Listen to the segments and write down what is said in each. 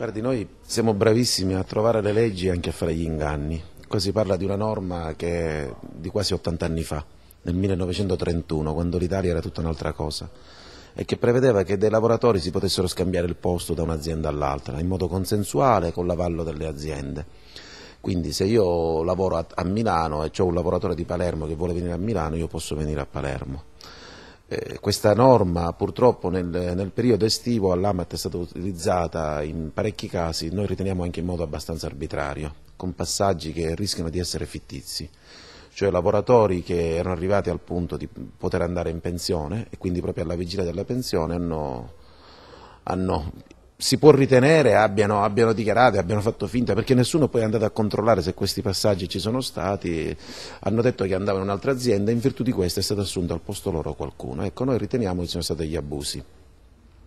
Guardi, noi siamo bravissimi a trovare le leggi e anche a fare gli inganni. Qua si parla di una norma che è di quasi 80 anni fa, nel 1931, quando l'Italia era tutta un'altra cosa, e che prevedeva che dei lavoratori si potessero scambiare il posto da un'azienda all'altra, in modo consensuale, con l'avallo delle aziende. Quindi se io lavoro a, a Milano e ho un lavoratore di Palermo che vuole venire a Milano, io posso venire a Palermo. Eh, questa norma purtroppo nel, nel periodo estivo all'AMAT è stata utilizzata in parecchi casi, noi riteniamo anche in modo abbastanza arbitrario, con passaggi che rischiano di essere fittizi cioè lavoratori che erano arrivati al punto di poter andare in pensione e quindi proprio alla vigilia della pensione hanno, hanno si può ritenere abbiano, abbiano, dichiarato, abbiano fatto finta, perché nessuno poi è andato a controllare se questi passaggi ci sono stati, hanno detto che andavano in un'altra azienda, e in virtù di questo è stato assunto al posto loro qualcuno. Ecco, noi riteniamo che ci siano stati degli abusi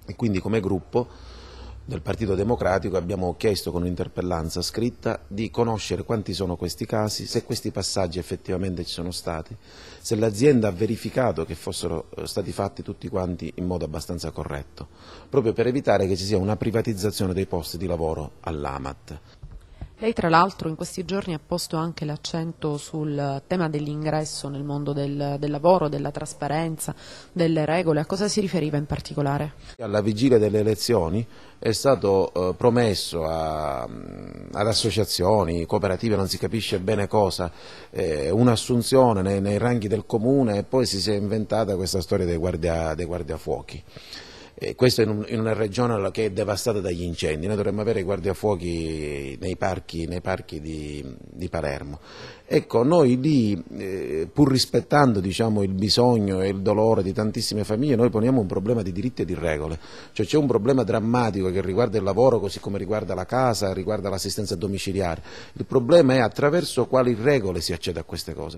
e quindi come gruppo del Partito Democratico abbiamo chiesto con un'interpellanza scritta di conoscere quanti sono questi casi, se questi passaggi effettivamente ci sono stati, se l'azienda ha verificato che fossero eh, stati fatti tutti quanti in modo abbastanza corretto, proprio per evitare che ci sia una privatizzazione dei posti di lavoro all'AMAT. Lei tra l'altro in questi giorni ha posto anche l'accento sul tema dell'ingresso nel mondo del, del lavoro, della trasparenza, delle regole. A cosa si riferiva in particolare? Alla vigilia delle elezioni è stato eh, promesso a, ad associazioni, cooperative, non si capisce bene cosa, eh, un'assunzione nei, nei, ranghi del comune e poi si è inventata questa storia dei, guardia, dei guardiafuochi. Eh, questo in, un, in, una regione che è devastata dagli incendi, noi dovremmo avere i guardiafuochi nei parchi, nei parchi di, di, Palermo. Ecco, noi lì, eh, pur rispettando diciamo, il bisogno e il dolore di tantissime famiglie, noi poniamo un problema di diritti e di regole, cioè c'è un problema drammatico che riguarda il lavoro così come riguarda la casa, riguarda l'assistenza domiciliare, il problema è attraverso quali regole si accede a queste cose.